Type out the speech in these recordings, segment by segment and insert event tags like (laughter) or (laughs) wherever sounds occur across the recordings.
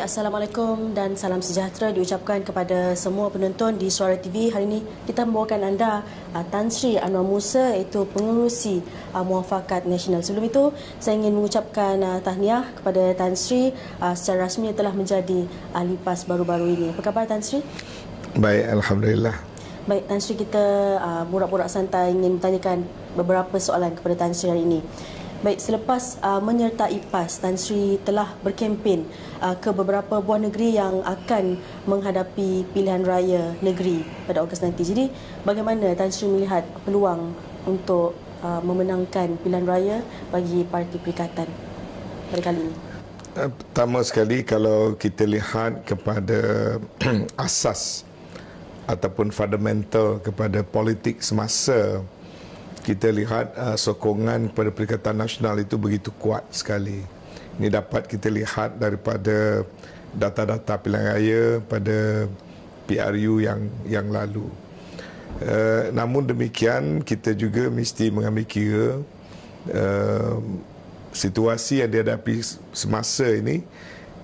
Assalamualaikum dan salam sejahtera diucapkan kepada semua penonton di Suara TV. Hari ini kita membawakan anda uh, Tan Sri Anwar Musa iaitu pengurusi uh, Muafakat Nasional. Sebelum itu, saya ingin mengucapkan uh, tahniah kepada Tan Sri secara rasmi telah menjadi ahli PAS baru-baru ini. Apa khabar Tan Sri? Baik, Alhamdulillah. Baik, Tan Sri kita murak-murak santai ingin bertanyakan beberapa soalan kepada Tan Sri hari ini. Baik, selepas uh, menyertai PAS, Tan Sri telah berkempen uh, ke beberapa buah negeri yang akan menghadapi pilihan raya negeri pada Ogos nanti. Jadi, bagaimana Tan Sri melihat peluang untuk uh, memenangkan pilihan raya bagi Parti Perikatan pada kali ini? Eh, pertama sekali, kalau kita lihat kepada (clears throat) asas ataupun fundamental kepada politik semasa kita lihat uh, sokongan kepada Perikatan Nasional itu begitu kuat sekali. Ini dapat kita lihat daripada data-data pilihan raya pada PRU yang yang lalu. Uh, namun demikian kita juga mesti mengambil kira uh, situasi yang dihadapi semasa ini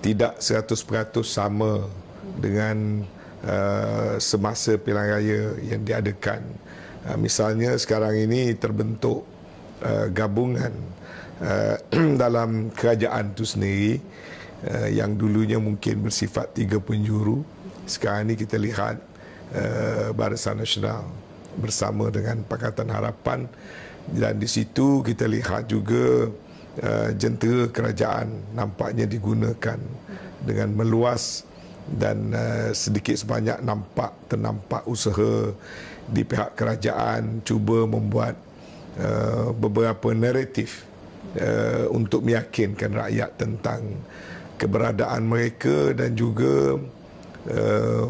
tidak 100% sama dengan uh, semasa pilihan raya yang diadakan. Ah, misalnya sekarang ini terbentuk ah, gabungan ah, (clears throat) dalam kerajaan itu sendiri yang dulunya mungkin bersifat tiga penjuru sekarang ini kita lihat Barisan Nasional bersama dengan Pakatan Harapan dan di situ kita lihat juga jentera kerajaan nampaknya digunakan dengan meluas dan sedikit sebanyak nampak ternampak usaha di pihak kerajaan cuba membuat uh, beberapa naratif uh, untuk meyakinkan rakyat tentang keberadaan mereka dan juga uh,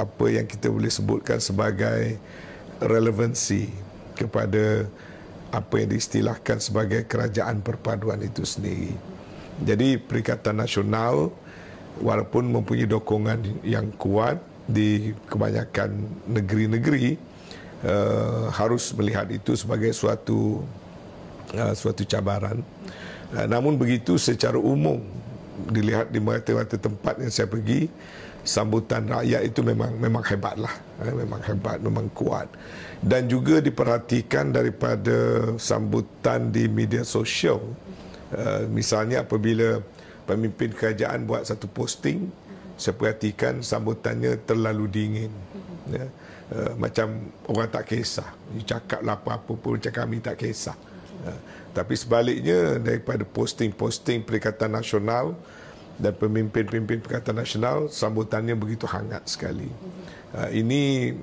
apa yang kita boleh sebutkan sebagai relevansi kepada apa yang diistilahkan sebagai kerajaan perpaduan itu sendiri. Jadi Perikatan Nasional walaupun mempunyai dokongan yang kuat di kebanyakan negeri-negeri uh, harus melihat itu sebagai suatu uh, suatu cabaran. Uh, namun begitu secara umum dilihat di mata-mata tempat yang saya pergi sambutan rakyat itu memang memang hebatlah eh, memang hebat memang kuat dan juga diperhatikan daripada sambutan di media sosial uh, misalnya apabila pemimpin kerajaan buat satu posting saya perhatikan sambutannya terlalu dingin. Mm-hmm. Ya, uh, macam orang tak kisah. cakap cakaplah apa-apa pun macam kami tak kisah. Okay. Uh, tapi sebaliknya daripada posting-posting Perikatan Nasional dan pemimpin-pemimpin Perikatan Nasional sambutannya begitu hangat sekali. Uh, ini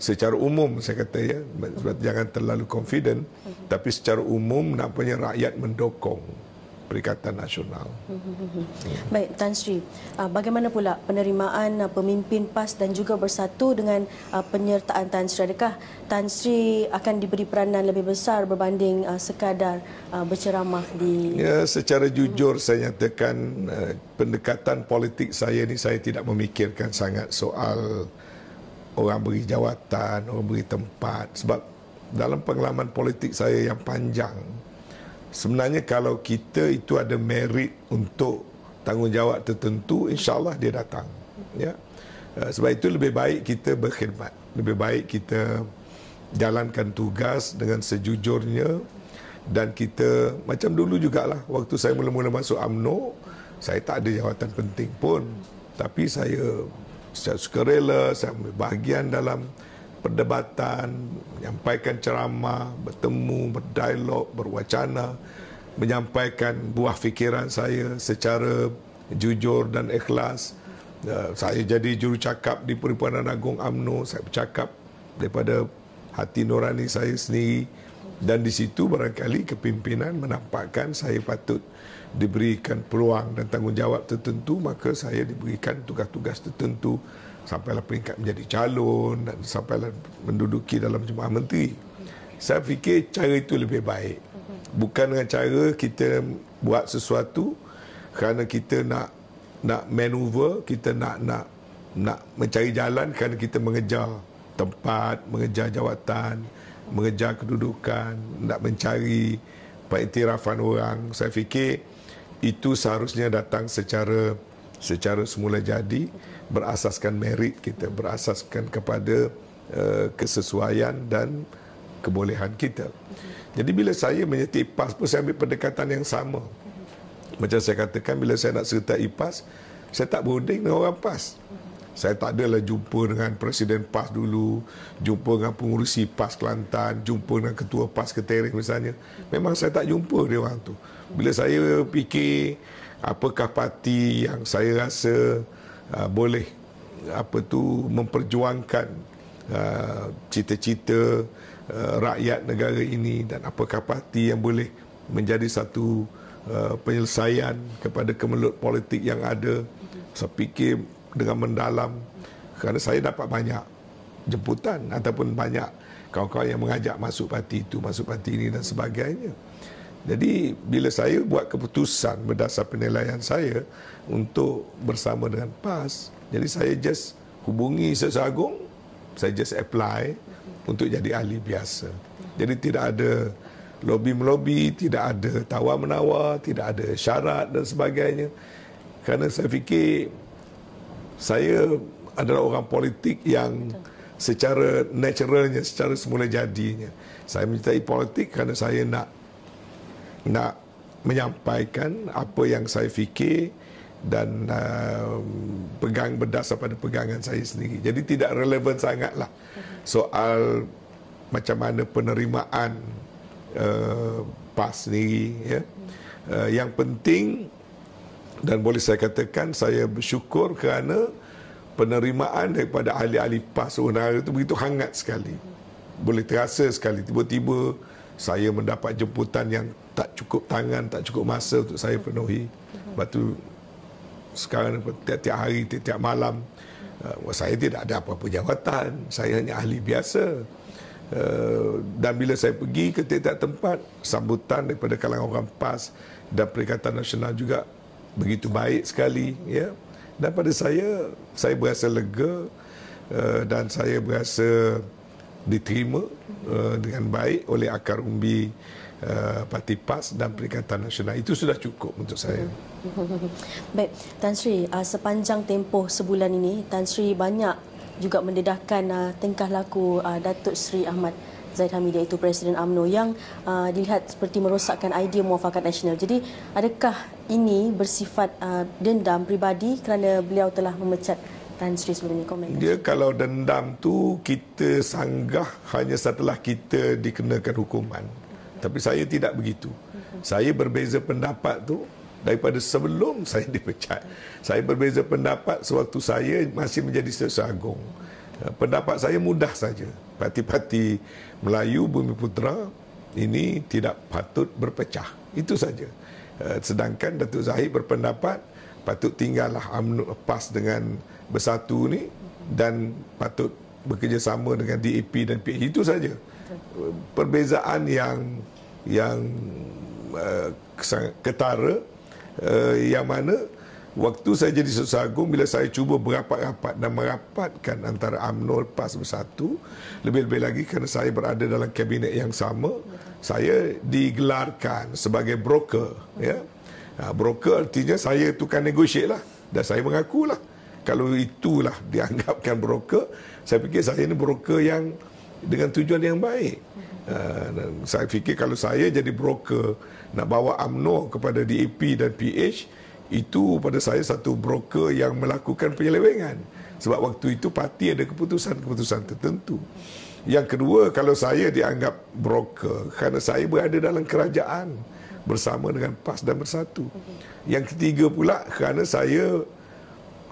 secara umum saya kata ya sebab jangan terlalu confident okay. Mm-hmm. tapi secara umum nampaknya rakyat mendukung. Perikatan Nasional. (laughs) Baik, Tan Sri, ah, bagaimana pula penerimaan ah, pemimpin PAS dan juga bersatu dengan ah, penyertaan Tan Sri? Adakah Tan Sri akan diberi peranan lebih besar berbanding sekadar berceramah di... Ya, secara jujur saya nyatakan pendekatan politik saya ini saya tidak memikirkan sangat soal orang beri jawatan, orang beri tempat. Sebab dalam pengalaman politik saya yang panjang, sebenarnya kalau kita itu ada merit untuk tanggungjawab tertentu insyaallah dia datang ya eh, sebab itu lebih baik kita berkhidmat lebih baik kita jalankan tugas dengan sejujurnya dan kita macam dulu juga lah. waktu saya mula-mula masuk AMNO saya tak ada jawatan penting pun tapi saya secara sukarela saya ambil bahagian dalam perdebatan, menyampaikan ceramah, bertemu, berdialog, berwacana, menyampaikan buah fikiran saya secara jujur dan ikhlas. Ya, saya jadi jurucakap di Perhimpunan Agung AMNO, saya bercakap daripada hati nurani saya sendiri dan di situ barangkali kepimpinan menampakkan saya patut diberikan peluang dan tanggungjawab tertentu maka saya diberikan tugas-tugas tertentu sampailah peringkat menjadi calon dan sampailah menduduki dalam jemaah menteri. Saya fikir cara itu lebih baik. Bukan dengan cara kita buat sesuatu kerana kita nak nak manuver, kita nak nak nak mencari jalan kerana kita mengejar tempat, mengejar jawatan, mengejar kedudukan, nak mencari pengiktirafan orang. Saya fikir itu seharusnya datang secara secara semula jadi berasaskan merit kita berasaskan kepada uh, kesesuaian dan kebolehan kita. Jadi bila saya menyerta IPAS pun saya ambil pendekatan yang sama. Macam saya katakan bila saya nak serta IPAS, saya tak berunding dengan orang PAS. Saya tak adalah jumpa dengan Presiden PAS dulu, jumpa dengan pengurusi PAS Kelantan, jumpa dengan Ketua PAS Keterik misalnya. Memang saya tak jumpa dia orang tu. Bila saya fikir apakah parti yang saya rasa uh, boleh apa tu memperjuangkan uh, cita-cita uh, rakyat negara ini dan apakah parti yang boleh menjadi satu uh, penyelesaian kepada kemelut politik yang ada saya fikir dengan mendalam kerana saya dapat banyak jemputan ataupun banyak kawan-kawan yang mengajak masuk parti itu masuk parti ini dan sebagainya jadi bila saya buat keputusan berdasar penilaian saya untuk bersama dengan PAS, jadi saya just hubungi sesagung, saya just apply untuk jadi ahli biasa. Jadi tidak ada lobby melobi, tidak ada tawar menawar, tidak ada syarat dan sebagainya. Kerana saya fikir saya adalah orang politik yang secara naturalnya, secara semula jadinya. Saya mencintai politik kerana saya nak nak menyampaikan apa yang saya fikir dan uh, pegang berdasar pada pegangan saya sendiri. Jadi tidak relevan sangatlah soal macam mana penerimaan uh, PAS sendiri. Ya. Uh, yang penting dan boleh saya katakan saya bersyukur kerana penerimaan daripada ahli-ahli PAS sebenarnya itu begitu hangat sekali. Boleh terasa sekali tiba-tiba saya mendapat jemputan yang tak cukup tangan, tak cukup masa untuk saya penuhi. Lepas tu sekarang tiap-tiap hari, tiap-tiap malam eh, saya tidak ada apa-apa jawatan. Saya hanya ahli biasa. Eh, dan bila saya pergi ke tiap-tiap tempat, sambutan daripada kalangan orang PAS dan Perikatan Nasional juga begitu baik sekali. Ya. Dan pada saya, saya berasa lega eh, dan saya berasa diterima uh, dengan baik oleh akar umbi uh, parti PAS dan Perikatan Nasional itu sudah cukup untuk saya. (laughs) Baik, Tan Sri, uh, sepanjang tempoh sebulan ini Tan Sri banyak juga mendedahkan uh, tingkah laku uh, Datuk Sri Ahmad Zaid Hamid iaitu Presiden AMNO yang uh, dilihat seperti merosakkan idea muafakat nasional. Jadi, adakah ini bersifat uh, dendam pribadi kerana beliau telah memecat Tan Sri sebelum ni komen. Dia tadi. kalau dendam tu kita sanggah hanya setelah kita dikenakan hukuman. Tapi saya tidak begitu. Saya berbeza pendapat tu daripada sebelum (laughs) saya dipecat. Saya berbeza pendapat sewaktu saya masih menjadi setiausaha agung. Eh, pendapat saya mudah saja. Parti-parti Melayu Bumi Putera ini tidak patut berpecah. Itu saja. Eh, sedangkan Datuk Zahid berpendapat patut tinggallah UMNO PAS dengan bersatu ni dan patut bekerjasama dengan DAP dan PH itu saja perbezaan yang yang uh, ketara uh, yang mana waktu saya jadi sesagum bila saya cuba berapat-rapat dan merapatkan antara UMNO PAS bersatu lebih-lebih lagi kerana saya berada dalam kabinet yang sama saya digelarkan sebagai broker ya yeah. Ha, broker artinya saya tukar negosiat lah. Dan saya mengakulah. Kalau itulah dianggapkan broker, saya fikir saya ini broker yang dengan tujuan yang baik. Ha, dan saya fikir kalau saya jadi broker, nak bawa UMNO kepada DAP dan PH, itu pada saya satu broker yang melakukan penyelewengan. Sebab waktu itu parti ada keputusan-keputusan tertentu. Yang kedua, kalau saya dianggap broker, kerana saya berada dalam kerajaan bersama dengan PAS dan Bersatu. Yang ketiga pula kerana saya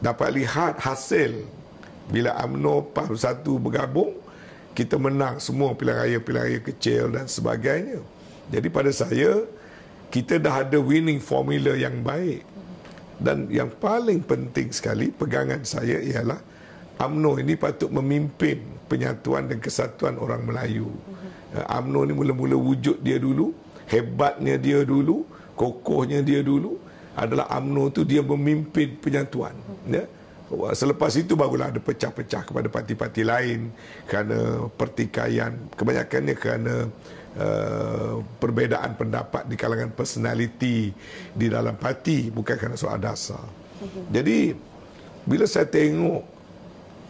dapat lihat hasil bila UMNO PAS Bersatu bergabung kita menang semua pilihan raya, pilihan raya kecil dan sebagainya. Jadi pada saya kita dah ada winning formula yang baik. Dan yang paling penting sekali pegangan saya ialah UMNO ini patut memimpin penyatuan dan kesatuan orang Melayu. Uh, UMNO ini mula-mula wujud dia dulu hebatnya dia dulu, kokohnya dia dulu adalah UMNO tu dia memimpin penyatuan. Ya. Selepas itu barulah ada pecah-pecah kepada parti-parti lain kerana pertikaian kebanyakannya kerana Uh, eh, perbezaan pendapat di kalangan personaliti di dalam parti bukan kerana soal dasar. Mhm. Jadi bila saya tengok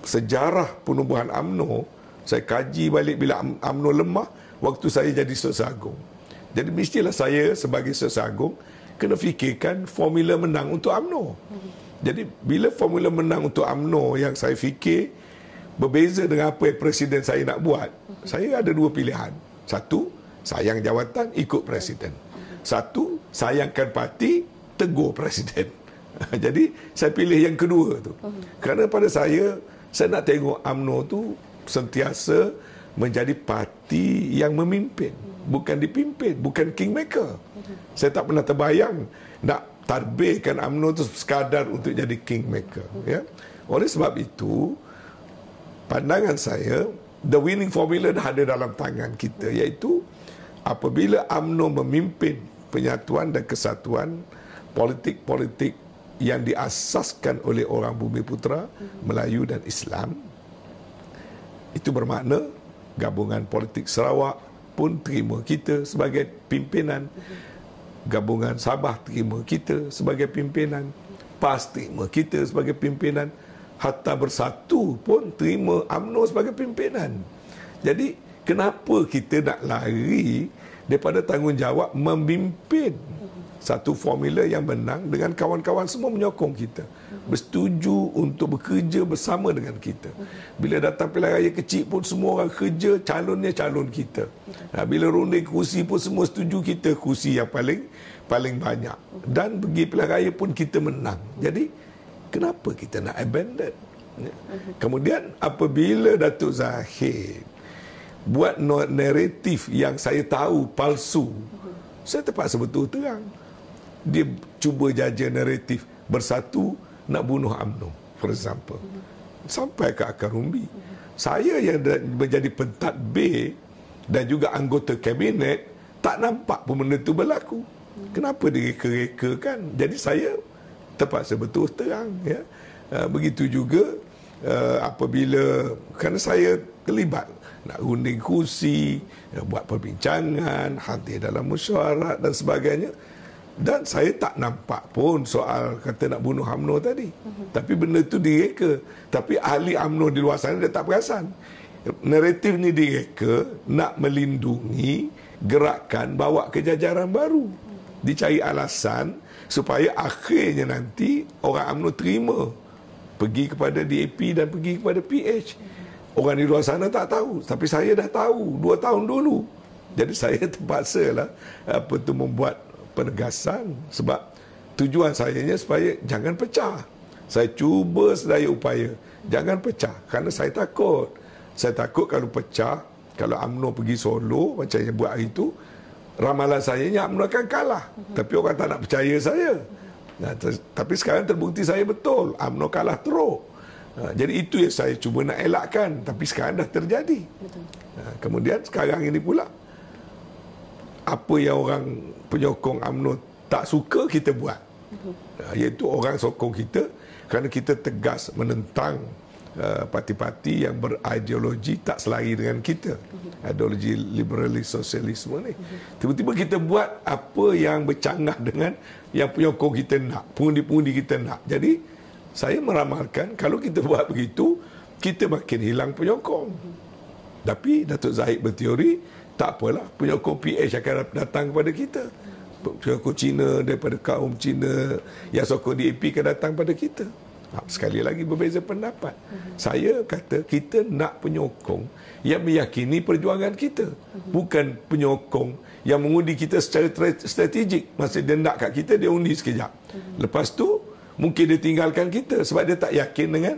sejarah penubuhan AMNO, saya kaji balik bila AMNO lemah waktu saya jadi Sosagung. Jadi mestilah saya sebagai sesagung kena fikirkan formula menang untuk AMNO. Jadi bila formula menang untuk AMNO yang saya fikir berbeza dengan apa yang presiden saya nak buat, saya ada dua pilihan. Satu, sayang jawatan ikut presiden. Satu, sayangkan parti tegur presiden. (laughs) Jadi saya pilih yang kedua tu. Kerana pada saya saya nak tengok AMNO tu sentiasa menjadi parti yang memimpin bukan dipimpin, bukan kingmaker. Saya tak pernah terbayang nak tadbirkan UMNO itu sekadar untuk jadi kingmaker. Ya? Oleh sebab itu, pandangan saya, the winning formula dah ada dalam tangan kita, iaitu apabila UMNO memimpin penyatuan dan kesatuan politik-politik yang diasaskan oleh orang bumi putera, Melayu dan Islam, itu bermakna gabungan politik Sarawak, pun terima kita sebagai pimpinan gabungan Sabah terima kita sebagai pimpinan PAS terima kita sebagai pimpinan Hatta Bersatu pun terima UMNO sebagai pimpinan jadi kenapa kita nak lari daripada tanggungjawab memimpin satu formula yang menang dengan kawan-kawan semua menyokong kita bersetuju untuk bekerja bersama dengan kita bila datang pilihan raya kecil pun semua orang kerja calonnya calon kita ha, bila runding kursi pun semua setuju kita kursi yang paling paling banyak dan pergi pilihan raya pun kita menang jadi kenapa kita nak abandon ya. kemudian apabila Datuk Zahid buat naratif yang saya tahu palsu saya terpaksa betul terang dia cuba jaja naratif bersatu nak bunuh UMNO for example sampai ke akar umbi saya yang menjadi B dan juga anggota kabinet tak nampak pun benda itu berlaku kenapa dia kereka kan jadi saya terpaksa betul terang ya ah, begitu juga ah, apabila kerana saya terlibat nak runding kursi, buat perbincangan, hadir dalam mesyuarat dan sebagainya. Dan saya tak nampak pun soal kata nak bunuh UMNO tadi. Uh-huh. Tapi benda tu direka. Tapi ahli UMNO di luar sana dia tak perasan. Naratif ni direka nak melindungi gerakan bawa ke jajaran baru. Mhm. Dicari alasan supaya akhirnya nanti orang UMNO terima pergi kepada DAP dan pergi kepada PH. Uh-huh. Orang di luar sana tak tahu. Tapi saya dah tahu dua tahun dulu. Jadi (laughs) saya terpaksa lah apa tu membuat penegasan sebab tujuan saya nya supaya jangan pecah. Saya cuba sedaya upaya jangan pecah kerana saya takut. Saya takut kalau pecah, kalau UMNO pergi solo macam yang buat itu, ramalan saya nya UMNO akan kalah. Mhm. Tapi orang tak nak percaya saya. Nah, tapi sekarang terbukti saya betul. UMNO kalah teruk. Ha, jadi itu yang saya cuba nak elakkan tapi sekarang dah terjadi. Ha, kemudian sekarang ini pula apa yang orang penyokong UMNO tak suka kita buat. Ha, iaitu orang sokong kita kerana kita tegas menentang uh, parti-parti yang berideologi tak selari dengan kita. Ideologi liberalis sosialisme ni. Tiba-tiba kita buat apa yang bercanggah dengan yang penyokong kita nak, pengundi-pengundi kita nak. Jadi saya meramalkan kalau kita buat begitu kita makin hilang penyokong tapi Datuk Zahid berteori tak apalah penyokong PH akan datang kepada kita penyokong Cina daripada kaum Cina yang sokong DAP akan datang kepada kita ha, sekali lagi berbeza pendapat saya kata kita nak penyokong yang meyakini perjuangan kita bukan penyokong yang mengundi kita secara strategik masa dia nak kat kita dia undi sekejap lepas tu mungkin dia tinggalkan kita sebab dia tak yakin dengan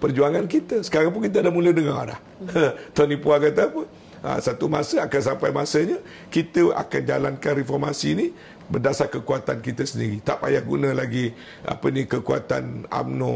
perjuangan kita. Sekarang pun kita dah mula dengar dah. Mhm. (laughs) Tony Puan kata apa? Ha, satu masa akan sampai masanya kita akan jalankan reformasi ini berdasar kekuatan kita sendiri. Tak payah guna lagi apa ni kekuatan UMNO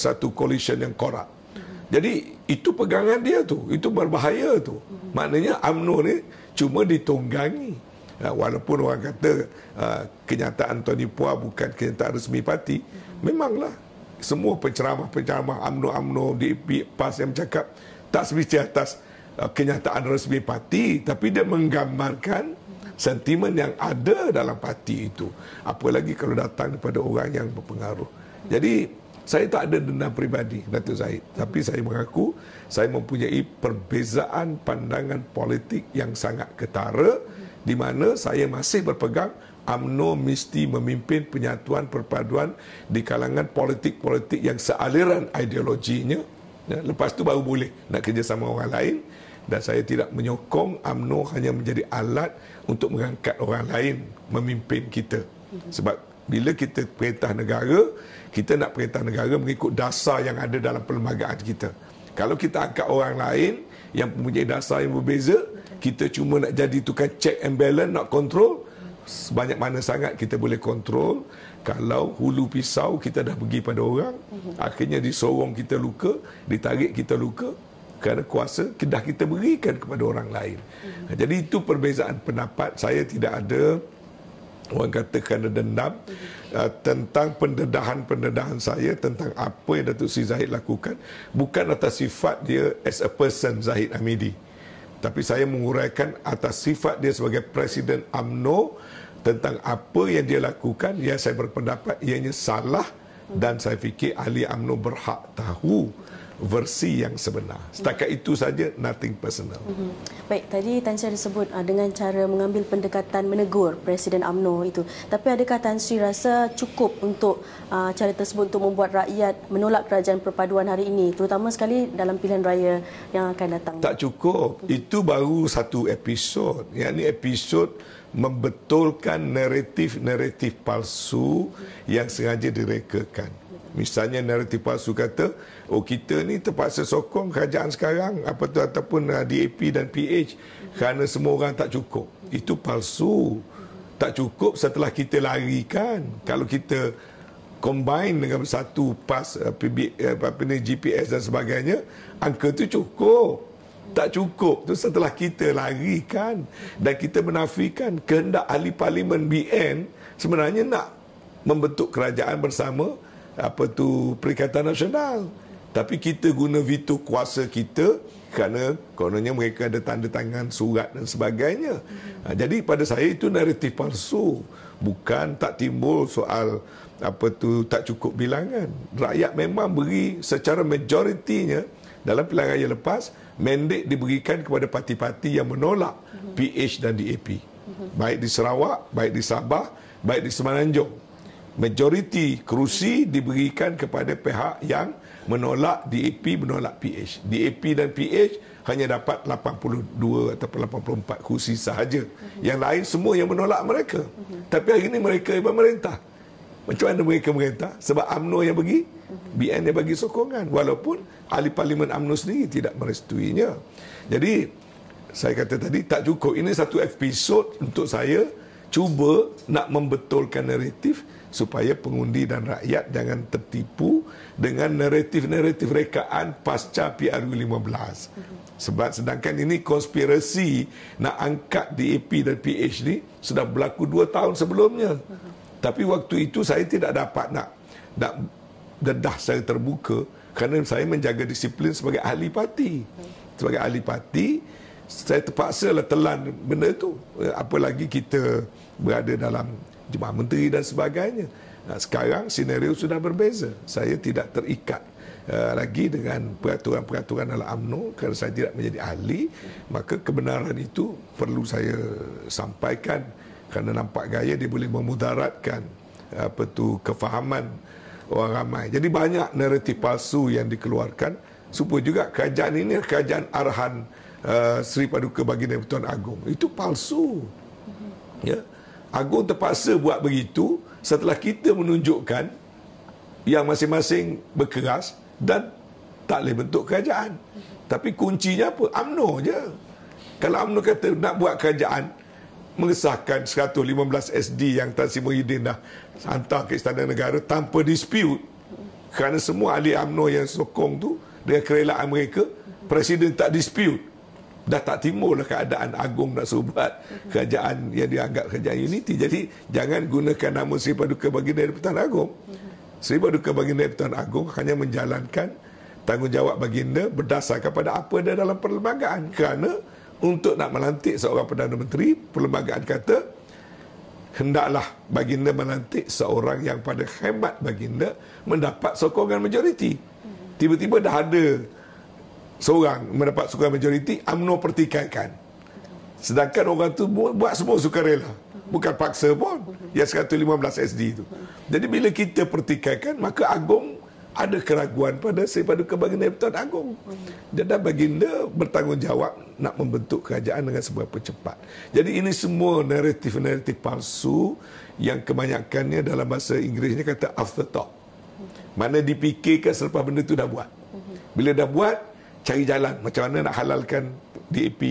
satu coalition yang korak. Mhm. Jadi itu pegangan dia tu, itu berbahaya tu. Mhm. Maknanya UMNO ni cuma ditunggangi. Ha, walaupun orang kata ha, kenyataan Tony Puan bukan kenyataan resmi parti, Memanglah semua penceramah-penceramah amno amno di PAS yang cakap tak semesti atas uh, kenyataan resmi parti tapi dia menggambarkan sentimen yang ada dalam parti itu. Apalagi kalau datang daripada orang yang berpengaruh. Jadi saya tak ada dendam peribadi Datuk Zahid. Tapi saya mengaku saya mempunyai perbezaan pandangan politik yang sangat ketara di mana saya masih berpegang UMNO mesti memimpin penyatuan perpaduan di kalangan politik-politik yang sealiran ideologinya ya, lepas tu baru boleh nak kerjasama orang lain dan saya tidak menyokong UMNO hanya menjadi alat untuk mengangkat orang lain memimpin kita sebab bila kita perintah negara kita nak perintah negara mengikut dasar yang ada dalam perlembagaan kita kalau kita angkat orang lain yang mempunyai dasar yang berbeza kita cuma nak jadi tukang check and balance nak control sebanyak mana sangat kita boleh kontrol kalau hulu pisau kita dah pergi pada orang mm-hmm. akhirnya disorong kita luka ditarik kita luka kerana kuasa kita dah kita berikan kepada orang lain mm-hmm. jadi itu perbezaan pendapat saya tidak ada orang kata kerana dendam mm-hmm. uh, tentang pendedahan-pendedahan saya tentang apa yang Datuk Sri Zahid lakukan bukan atas sifat dia as a person Zahid Amidi tapi saya menguraikan atas sifat dia sebagai Presiden AMNO. mm-hmm tentang apa yang dia lakukan yang saya berpendapat ianya salah dan saya fikir ahli UMNO berhak tahu versi yang sebenar. Setakat itu saja nothing personal. Mhm. Baik, tadi Tan Sri sebut ah, dengan cara mengambil pendekatan menegur Presiden Amno itu. Tapi adakah Tan Sri rasa cukup untuk ah, cara tersebut untuk membuat rakyat menolak kerajaan perpaduan hari ini, terutama sekali dalam pilihan raya yang akan datang? Tak cukup. Itu baru satu episod. Yang ini episod membetulkan naratif-naratif palsu yang sengaja direkakan. Misalnya naratif palsu kata, oh kita ni terpaksa sokong kerajaan sekarang apa tu ataupun ah, DAP dan PH kerana semua orang tak cukup. Itu palsu. Tak cukup setelah kita larikan. Kalau kita combine dengan satu pas ah, eh, apa, ni GPS dan sebagainya, angka tu cukup tak cukup tu setelah kita larikan dan kita menafikan kehendak ahli parlimen BN sebenarnya nak membentuk kerajaan bersama apa tu Perikatan Nasional tapi kita guna veto kuasa kita kerana kononnya mereka ada tanda tangan surat dan sebagainya ha, jadi pada saya itu naratif palsu bukan tak timbul soal apa tu tak cukup bilangan rakyat memang beri secara majoritinya dalam pilihan raya lepas mandate diberikan kepada parti-parti yang menolak PH dan DAP baik di Sarawak baik di Sabah baik di Semenanjung majoriti kerusi diberikan kepada pihak yang menolak DAP menolak PH DAP dan PH hanya dapat 82 atau 84 kerusi sahaja yang lain semua yang menolak mereka tapi hari ini mereka yang memerintah macam mana mereka memerintah sebab AMNO yang bagi BN yang bagi sokongan walaupun ahli parlimen UMNO sendiri tidak merestuinya. Jadi saya kata tadi tak cukup. Ini satu episod untuk saya cuba nak membetulkan naratif supaya pengundi dan rakyat jangan tertipu dengan naratif-naratif rekaan pasca PRU 15. Sebab sedangkan ini konspirasi nak angkat DAP dan PH ni sudah berlaku dua tahun sebelumnya. Tapi waktu itu saya tidak dapat nak nak dedah saya terbuka kerana saya menjaga disiplin sebagai ahli parti. Sebagai ahli parti, saya terpaksalah telan benda itu. Eh, Apalagi kita berada dalam jemaah menteri dan sebagainya. sekarang senario sudah berbeza. Saya tidak terikat eh, lagi dengan peraturan-peraturan dalam UMNO kerana saya tidak menjadi ahli. Maka kebenaran itu perlu saya sampaikan kerana nampak gaya dia boleh memudaratkan eh, apa tu kefahaman orang ramai. Jadi banyak naratif palsu yang dikeluarkan supaya juga kajian ini kajian arahan uh, eh, Sri Paduka Baginda Tuan Agong. Itu palsu. Ya. Agong terpaksa buat begitu setelah kita menunjukkan yang masing-masing berkeras dan tak boleh bentuk kerajaan. Tapi kuncinya apa? UMNO je. Kalau UMNO kata nak buat kerajaan, mengesahkan 115 SD yang Tan Sri Muhyiddin dah hantar ke Istana Negara tanpa dispute kerana semua ahli UMNO yang sokong tu dengan kerelaan mereka presiden tak dispute dah tak timbullah keadaan agung nak suruh buat kerajaan yang dianggap kerajaan unity jadi jangan gunakan nama Seri Paduka bagi dan Pertahanan agung, Seri Paduka bagi dan Pertahanan agung hanya menjalankan tanggungjawab baginda berdasarkan pada apa ada dalam perlembagaan kerana untuk nak melantik seorang Perdana Menteri, perlembagaan kata, hendaklah baginda melantik seorang yang pada khemat baginda mendapat sokongan majoriti. Tiba-tiba dah ada seorang mendapat sokongan majoriti, UMNO pertikaikan. Sedangkan orang tu buat semua sukarela. Bukan paksa pun. Yang 115 SD itu. Jadi bila kita pertikaikan, maka agung ada keraguan pada Sri Paduka Baginda Putera Agong. Jadi Baginda bertanggungjawab nak membentuk kerajaan dengan seberapa cepat. Jadi ini semua naratif-naratif palsu yang kebanyakannya dalam bahasa Inggerisnya kata afterthought. Mana dipikirkan selepas benda itu dah buat. Bila dah buat, cari jalan macam mana nak halalkan DAP,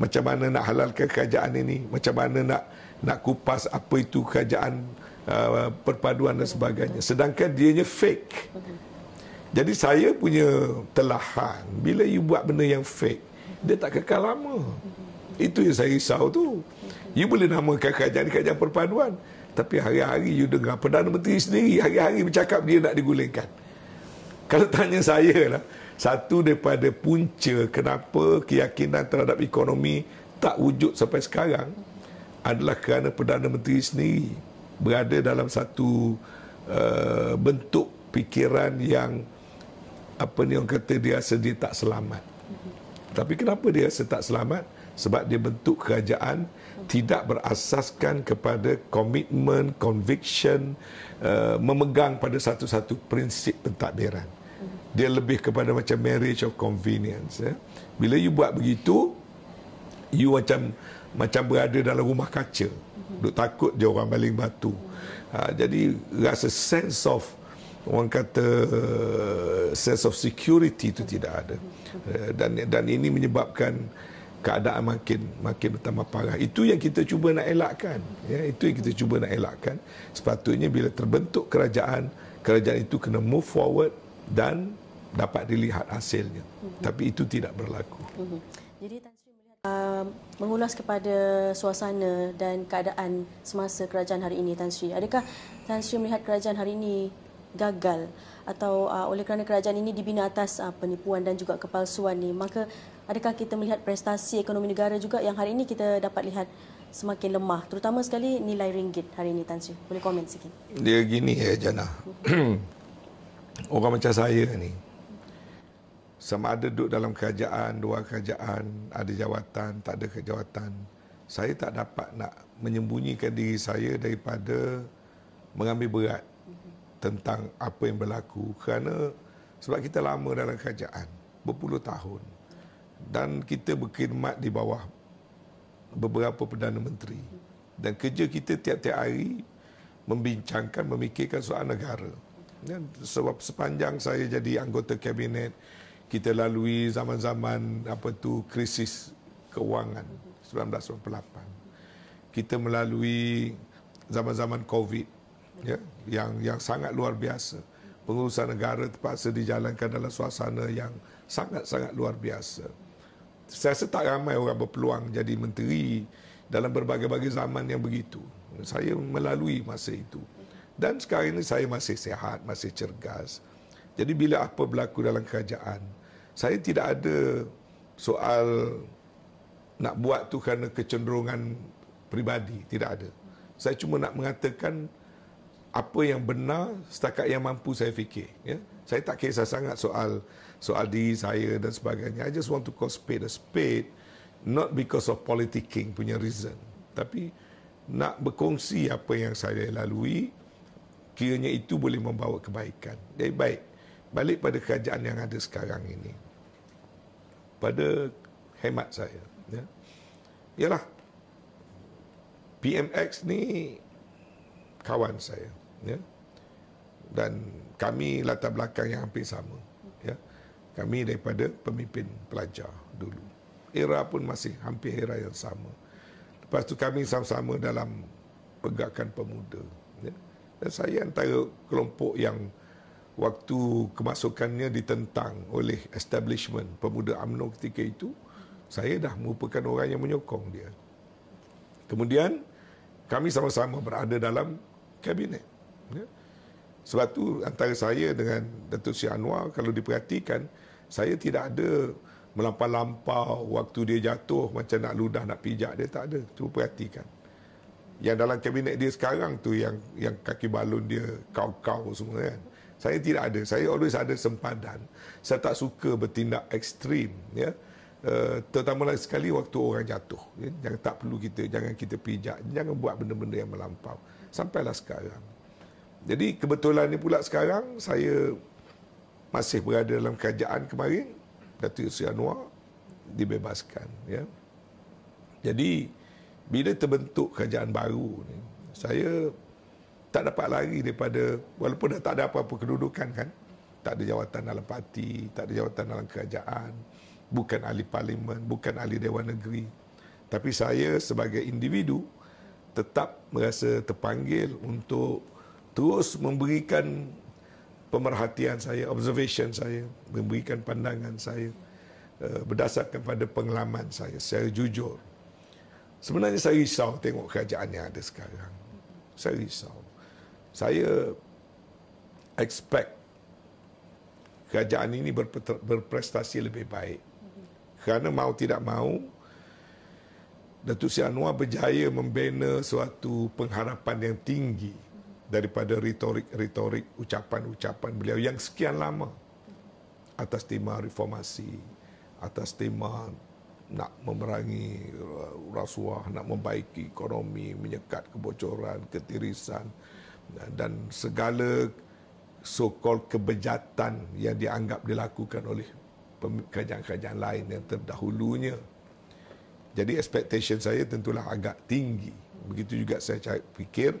macam mana nak halalkan kerajaan ini, macam mana nak nak kupas apa itu kerajaan Uh, perpaduan dan sebagainya sedangkan dianya fake jadi saya punya telahan bila you buat benda yang fake, dia tak kekal lama. Itu yang saya risau tu. You boleh namakan kerajaan ni kerajaan perpaduan. Tapi hari-hari you dengar Perdana Menteri sendiri hari-hari bercakap dia nak digulingkan. Kalau tanya saya lah, satu daripada punca kenapa keyakinan terhadap ekonomi tak wujud sampai sekarang adalah kerana Perdana Menteri sendiri berada dalam satu uh, bentuk pikiran yang apa ni orang kata dia rasa dia tak selamat. Tapi kenapa dia rasa tak selamat? Sebab dia bentuk kerajaan tidak berasaskan kepada komitmen, conviction, uh, memegang pada satu-satu prinsip pentadbiran. Dia lebih kepada macam marriage of convenience. Ya. Bila you buat begitu, you macam macam berada dalam rumah kaca. Duk takut dia orang baling batu. Uh, jadi rasa sense of uh, orang kata eh, sense of security itu tidak ada eh, dan dan ini menyebabkan keadaan makin makin bertambah parah itu yang kita cuba nak elakkan ya itu yang kita cuba nak elakkan sepatutnya bila terbentuk kerajaan kerajaan itu kena move forward dan dapat dilihat hasilnya uh-huh. tapi itu tidak berlaku uh-huh. jadi Tan Sri melihat uh, mengulas kepada suasana dan keadaan semasa kerajaan hari ini Tan Sri adakah Tan Sri melihat kerajaan hari ini gagal atau uh, oleh kerana kerajaan ini dibina atas uh, penipuan dan juga kepalsuan ni maka adakah kita melihat prestasi ekonomi negara juga yang hari ini kita dapat lihat semakin lemah terutama sekali nilai ringgit hari ini Tan Sri boleh komen sikit dia gini ya Jana (coughs) orang macam saya ni sama ada duduk dalam kerajaan dua kerajaan ada jawatan tak ada kejawatan saya tak dapat nak menyembunyikan diri saya daripada mengambil berat tentang apa yang berlaku kerana sebab kita lama dalam kerajaan berpuluh tahun dan kita berkhidmat di bawah beberapa perdana menteri dan kerja kita tiap-tiap hari membincangkan memikirkan soal negara dan sebab sepanjang saya jadi anggota kabinet kita lalui zaman-zaman apa tu krisis kewangan 1998 kita melalui zaman-zaman covid ya, yang yang sangat luar biasa. Pengurusan negara terpaksa dijalankan dalam suasana yang sangat-sangat luar biasa. Saya rasa tak ramai orang berpeluang jadi menteri dalam berbagai-bagai zaman yang begitu. Saya melalui masa itu. Dan sekarang ini saya masih sehat masih cergas. Jadi bila apa berlaku dalam kerajaan, saya tidak ada soal nak buat tu kerana kecenderungan pribadi, tidak ada. Saya cuma nak mengatakan apa yang benar setakat yang mampu saya fikir ya saya tak kisah sangat soal soal diri saya dan sebagainya i just want to call spade a spade not because of politicking punya reason tapi nak berkongsi apa yang saya lalui kiranya itu boleh membawa kebaikan jadi baik balik pada kerajaan yang ada sekarang ini pada hemat saya ya ialah PMX ni kawan saya ya. Dan kami latar belakang yang hampir sama, ya. Kami daripada pemimpin pelajar dulu. Era pun masih hampir era yang sama. Lepas tu kami sama-sama dalam pegakan pemuda, ya. Dan saya antara kelompok yang waktu kemasukannya ditentang oleh establishment pemuda UMNO ketika itu, saya dah merupakan orang yang menyokong dia. Kemudian kami sama-sama berada dalam kabinet. Ya. Sebab tu antara saya dengan Datuk Syed Anwar kalau diperhatikan saya tidak ada melampau-lampau waktu dia jatuh macam nak ludah nak pijak dia tak ada. Cuba perhatikan. Yang dalam kabinet dia sekarang tu yang yang kaki balon dia kau-kau semua kan. Saya tidak ada. Saya always ada sempadan. Saya tak suka bertindak ekstrim ya. Uh, terutama sekali waktu orang jatuh ya. jangan tak perlu kita jangan kita pijak jangan buat benda-benda yang melampau sampailah sekarang jadi kebetulan ini pula sekarang saya masih berada dalam kerajaan kemarin Datuk Sri Anwar dibebaskan ya. Jadi bila terbentuk kerajaan baru ni saya tak dapat lari daripada walaupun dah tak ada apa-apa kedudukan kan tak ada jawatan dalam parti tak ada jawatan dalam kerajaan bukan ahli parlimen bukan ahli dewan negeri tapi saya sebagai individu tetap merasa terpanggil untuk terus memberikan pemerhatian saya, observation saya, memberikan pandangan saya eh, berdasarkan pada pengalaman saya secara jujur. Sebenarnya saya risau tengok kerajaan yang ada sekarang. Saya risau. Saya expect kerajaan ini berprestasi lebih baik. Kerana mau tidak mau, Datuk Seri berjaya membina suatu pengharapan yang tinggi daripada retorik-retorik ucapan-ucapan beliau yang sekian lama atas tema reformasi, atas tema nak memerangi uh, rasuah, nak membaiki ekonomi, menyekat kebocoran, ketirisan uh, dan segala so-called kebejatan yang dianggap dilakukan oleh kerajaan-kerajaan lain yang terdahulunya. Jadi expectation saya tentulah agak tinggi. Begitu juga saya fikir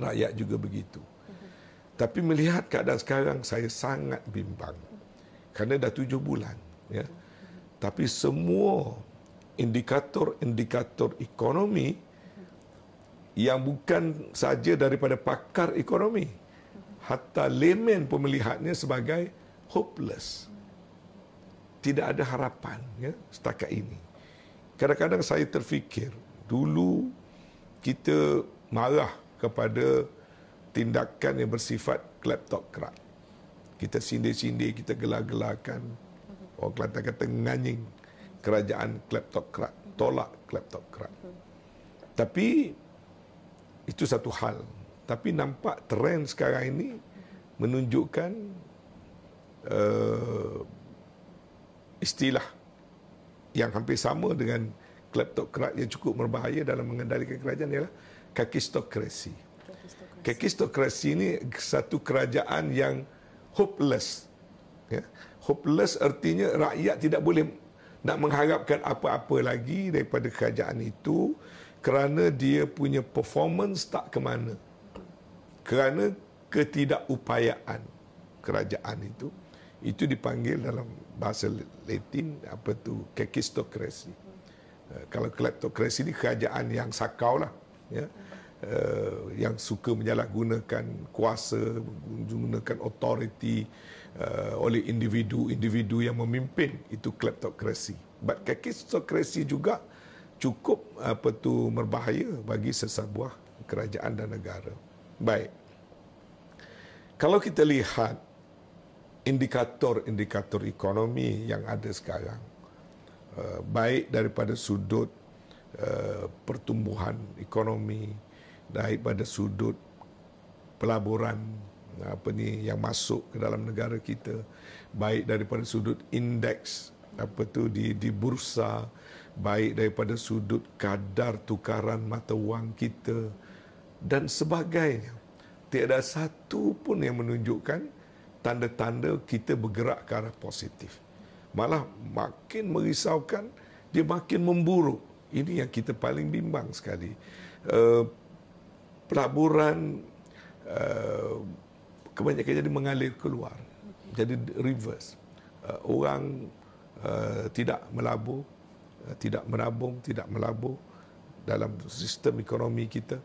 rakyat juga begitu. Tapi melihat keadaan sekarang saya sangat bimbang. karena dah tujuh bulan. Ya. Tapi semua indikator-indikator ekonomi yang bukan saja daripada pakar ekonomi. Hatta lemen pun melihatnya sebagai hopeless. Tidak ada harapan ya, setakat ini. Kadang-kadang saya terfikir, dulu kita marah kepada tindakan yang bersifat kleptokrat. Kita sindir-sindir, kita gelar-gelarkan. Orang Kelantan kata nganying kerajaan kleptokrat. Tolak kleptokrat. Tapi, itu satu hal. Tapi nampak trend sekarang ini menunjukkan uh, istilah yang hampir sama dengan kleptokrat yang cukup berbahaya dalam mengendalikan kerajaan ialah kakistokrasi. Kakistokrasi ini satu kerajaan yang hopeless. Ya? Hopeless artinya rakyat tidak boleh nak mengharapkan apa-apa lagi daripada kerajaan itu kerana dia punya performance tak ke mana. Kerana ketidakupayaan kerajaan itu. Itu dipanggil dalam bahasa Latin apa tu kakistokrasi. Eh, kalau kleptokrasi ini kerajaan yang sakau lah. Ya. Yeah uh, yang suka menyalahgunakan kuasa, menggunakan authority uh, oleh individu-individu yang memimpin itu kleptokrasi. But kleptokrasi juga cukup apa tu berbahaya bagi sesebuah kerajaan dan negara. Baik. Kalau kita lihat indikator-indikator ekonomi yang ada sekarang, eh, baik daripada sudut pertumbuhan ekonomi, daripada sudut pelaburan apa ni yang masuk ke dalam negara kita baik daripada sudut indeks apa tu di di bursa baik daripada sudut kadar tukaran mata wang kita dan sebagainya tiada satu pun yang menunjukkan tanda-tanda kita bergerak ke arah positif malah makin merisaukan dia makin memburuk ini yang kita paling bimbang sekali eh, pelaburan uh, kebanyakan jadi mengalir keluar jadi reverse uh, orang uh, tidak melabur uh, tidak menabung tidak melabur dalam sistem ekonomi kita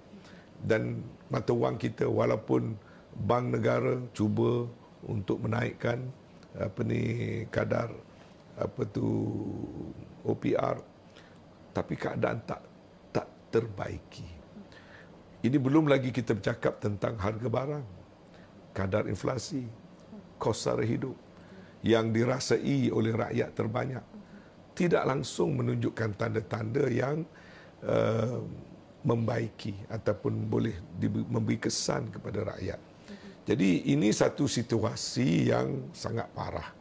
dan mata wang kita walaupun bank negara cuba untuk menaikkan apa ni kadar apa tu OPR tapi keadaan tak tak terbaiki ini belum lagi kita bercakap tentang harga barang, kadar inflasi, kos sara hidup yang dirasai oleh rakyat terbanyak tidak langsung menunjukkan tanda-tanda yang uh, membaiki ataupun boleh di, memberi kesan kepada rakyat. Jadi ini satu situasi yang sangat parah.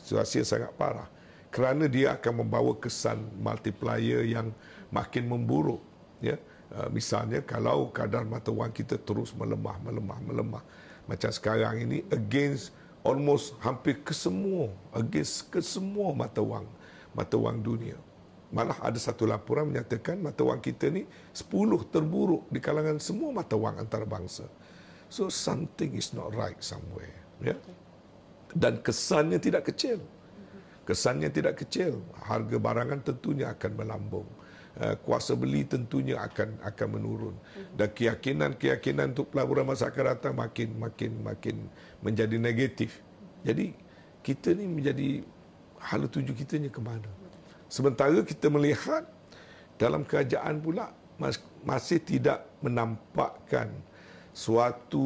Situasi yang sangat parah kerana dia akan membawa kesan multiplier yang makin memburuk ya. Yeah? Eh, misalnya kalau kadar mata wang kita terus melemah, melemah, melemah macam sekarang ini against almost hampir kesemua against kesemua mata wang mata wang dunia malah ada satu laporan menyatakan mata wang kita ni 10 terburuk di kalangan semua mata wang antarabangsa so something is not right somewhere ya dan kesannya tidak kecil kesannya tidak kecil harga barangan tentunya akan melambung Eh, kuasa beli tentunya akan akan menurun mhm. dan keyakinan-keyakinan untuk pelaburan masa akan datang makin makin makin menjadi negatif. Mhm. Jadi kita ni menjadi hal tuju kita ni ke mana? Sementara kita melihat dalam kerajaan pula masih tidak menampakkan suatu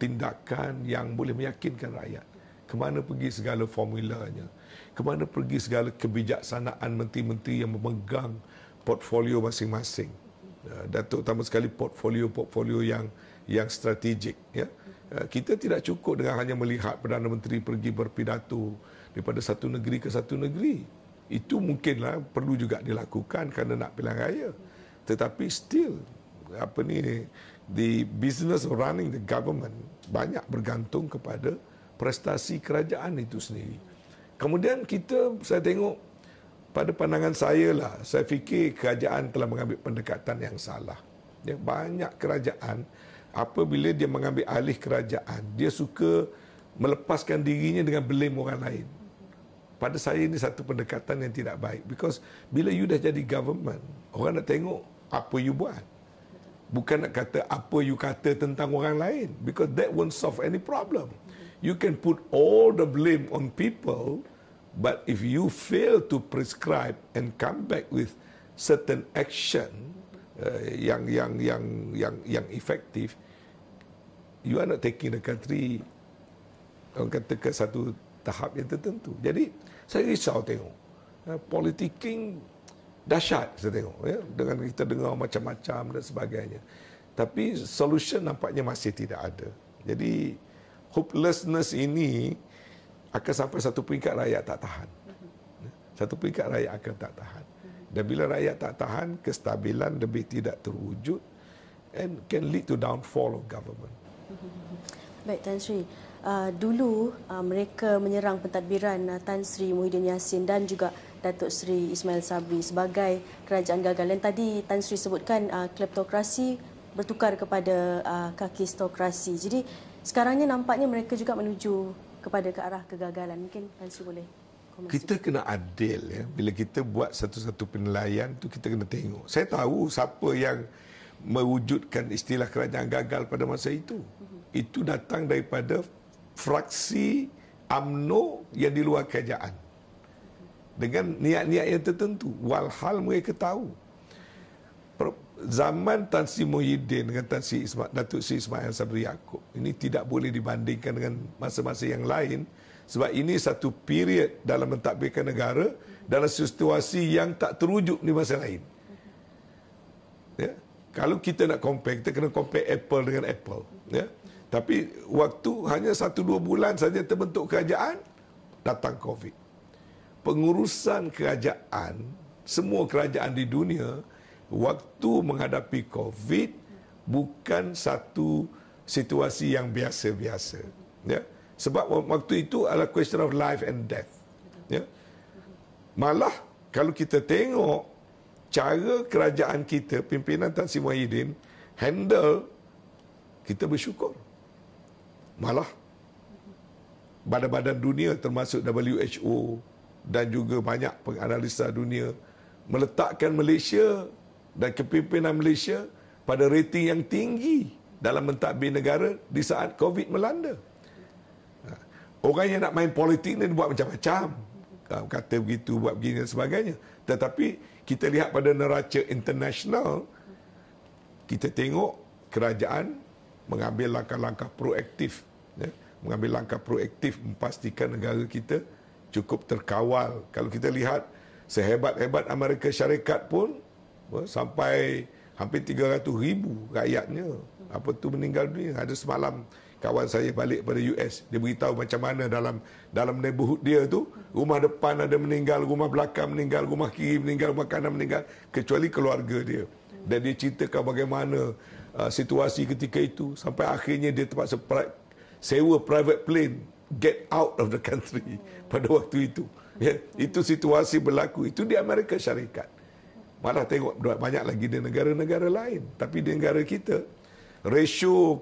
tindakan yang boleh meyakinkan rakyat. Kemana pergi segala formulanya? Kemana pergi segala kebijaksanaan menteri-menteri yang memegang portfolio masing-masing. Ya, dan utama sekali portfolio-portfolio yang yang strategik. Ya. ya. Kita tidak cukup dengan hanya melihat Perdana Menteri pergi berpidato daripada satu negeri ke satu negeri. Itu mungkinlah perlu juga dilakukan kerana nak pilihan raya. Tetapi still, apa ni, the business running the government banyak bergantung kepada prestasi kerajaan itu sendiri. Kemudian kita, saya tengok pada pandangan saya lah, saya fikir kerajaan telah mengambil pendekatan yang salah. Ya, banyak kerajaan apabila dia mengambil alih kerajaan, dia suka melepaskan dirinya dengan blame orang lain. Pada saya ini satu pendekatan yang tidak baik because bila you dah jadi government, orang nak tengok apa you buat. Bukan nak kata apa you kata tentang orang lain because that won't solve any problem. You can put all the blame on people But if you fail to prescribe and come back with certain action uh, yang yang yang yang yang efektif, you are not taking the country orang kata ke satu tahap yang tertentu. Jadi saya risau tengok. Uh, politicking dahsyat saya tengok. Ya? Dengan kita dengar macam-macam dan sebagainya. Tapi solution nampaknya masih tidak ada. Jadi hopelessness ini akan sampai satu peringkat rakyat tak tahan. Satu peringkat rakyat akan tak tahan. Dan bila rakyat tak tahan, kestabilan lebih tidak terwujud and can lead to downfall of government. Baik Tan Sri, uh, dulu uh, mereka menyerang pentadbiran uh, Tan Sri Muhyiddin Yassin dan juga Datuk Sri Ismail Sabri sebagai kerajaan gagal. Dan tadi Tan Sri sebutkan uh, kleptokrasi bertukar kepada uh, kaki stokrasi. Jadi sekarangnya nampaknya mereka juga menuju kepada ke arah kegagalan mungkin Pansu boleh komersi. kita kena adil ya bila kita buat satu-satu penilaian tu kita kena tengok saya tahu siapa yang mewujudkan istilah kerajaan gagal pada masa itu mm-hmm. itu datang daripada fraksi AMNO yang di luar kerajaan mhm. dengan niat-niat yang tertentu walhal mereka tahu zaman Tan Sri Muhyiddin dengan Tan Sri Isma, Datuk Sri Ismail Sabri Yaakob ini tidak boleh dibandingkan dengan masa-masa yang lain sebab ini satu period dalam mentadbirkan negara dalam situasi yang tak terwujud di masa lain. Ya. Kalau kita nak compare, kita kena compare apple dengan apple. Ya. Tapi waktu hanya satu dua bulan saja terbentuk kerajaan, datang COVID. Pengurusan kerajaan, semua kerajaan di dunia, waktu menghadapi COVID bukan satu situasi yang biasa-biasa. Ya? Sebab waktu itu adalah question of life and death. Ya? Malah kalau kita tengok cara kerajaan kita, pimpinan Tan Sri Muhyiddin, handle, kita bersyukur. Malah badan-badan dunia termasuk WHO dan juga banyak penganalisa dunia meletakkan Malaysia dan kepimpinan Malaysia pada rating yang tinggi dalam mentadbir negara di saat COVID melanda. Ha. Orang yang nak main politik ni buat macam-macam. Ha, kata begitu, buat begini dan sebagainya. Tetapi kita lihat pada neraca internasional, kita tengok kerajaan mengambil langkah-langkah proaktif. Ya, mengambil langkah proaktif memastikan negara kita cukup terkawal. Kalau kita lihat sehebat-hebat Amerika Syarikat pun sampai hampir 300 ribu rakyatnya apa tu meninggal dunia ada semalam kawan saya balik pada US dia beritahu macam mana dalam dalam neighborhood dia tu rumah depan ada meninggal rumah belakang meninggal rumah kiri meninggal rumah kanan meninggal kecuali keluarga dia dan dia ceritakan bagaimana uh, situasi ketika itu sampai akhirnya dia terpaksa pra- sewa private plane get out of the country (laughs) pada waktu itu yeah. itu situasi berlaku itu di Amerika Syarikat Malah tengok banyak lagi di negara-negara lain. Tapi di negara kita, ratio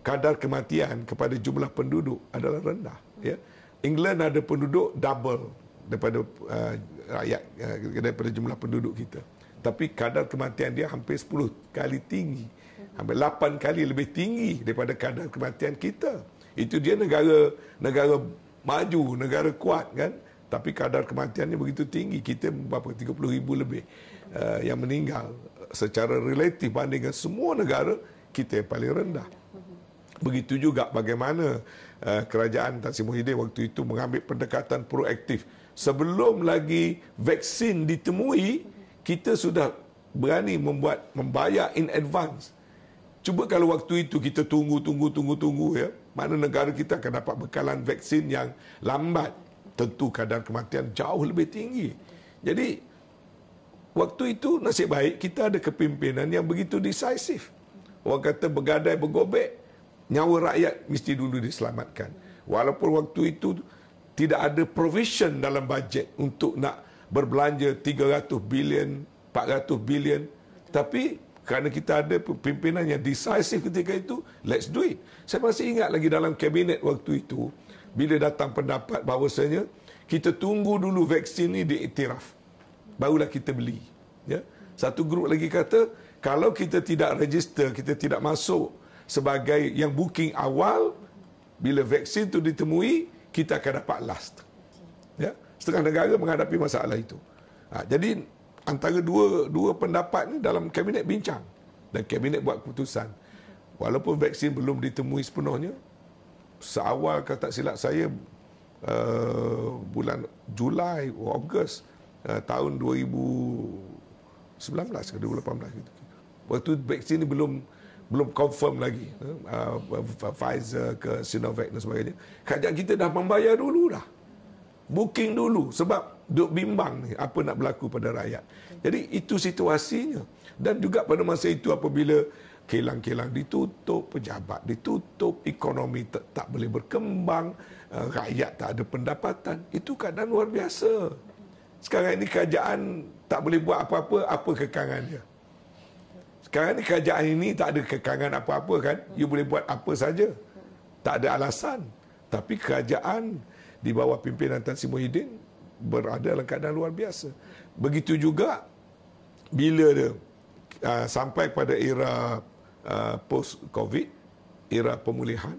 kadar kematian kepada jumlah penduduk adalah rendah. Ya. England ada penduduk double daripada uh, rakyat uh, daripada jumlah penduduk kita. Tapi kadar kematian dia hampir 10 kali tinggi. Hampir 8 kali lebih tinggi daripada kadar kematian kita. Itu dia negara negara maju, negara kuat kan tapi kadar kematiannya begitu tinggi kita berapa 30 ribu lebih uh, yang meninggal secara relatif bandingkan semua negara kita yang paling rendah begitu juga bagaimana uh, kerajaan Tansi Muhyiddin waktu itu mengambil pendekatan proaktif sebelum lagi vaksin ditemui kita sudah berani membuat membayar in advance cuba kalau waktu itu kita tunggu tunggu tunggu tunggu ya mana negara kita akan dapat bekalan vaksin yang lambat tentu kadar kematian jauh lebih tinggi. Jadi waktu itu nasib baik kita ada kepimpinan yang begitu decisif. Orang kata bergadai bergobek, nyawa rakyat mesti dulu diselamatkan. Walaupun waktu itu tidak ada provision dalam bajet untuk nak berbelanja 300 bilion, 400 bilion. Tapi kerana kita ada pimpinan yang decisif ketika itu, let's do it. Saya masih ingat lagi dalam kabinet waktu itu, bila datang pendapat bahawasanya kita tunggu dulu vaksin ini diiktiraf barulah kita beli ya satu grup lagi kata kalau kita tidak register kita tidak masuk sebagai yang booking awal bila vaksin tu ditemui kita akan dapat last ya setengah negara menghadapi masalah itu ha, jadi antara dua dua pendapat ni dalam kabinet bincang dan kabinet buat keputusan walaupun vaksin belum ditemui sepenuhnya seawal kalau tak silap saya uh, bulan Julai Ogos uh, tahun 2019 ke 2018 gitu. Waktu vaksin ini belum belum confirm lagi uh, uh, Pfizer ke Sinovac dan sebagainya. Kajian kita dah membayar dulu dah. Booking dulu sebab duk bimbang ni apa nak berlaku pada rakyat. Jadi itu situasinya dan juga pada masa itu apabila kilang-kilang ditutup, pejabat ditutup, ekonomi tak, tak boleh berkembang, uh, rakyat tak ada pendapatan. Itu keadaan luar biasa. Sekarang ini kerajaan tak boleh buat apa-apa, apa kekangannya? Sekarang ini kerajaan ini tak ada kekangan apa-apa kan? You boleh buat apa saja. Tak ada alasan. Tapi kerajaan di bawah pimpinan Tan Sri Muhyiddin berada dalam keadaan luar biasa. Begitu juga bila dia eh, sampai pada era uh, post covid era pemulihan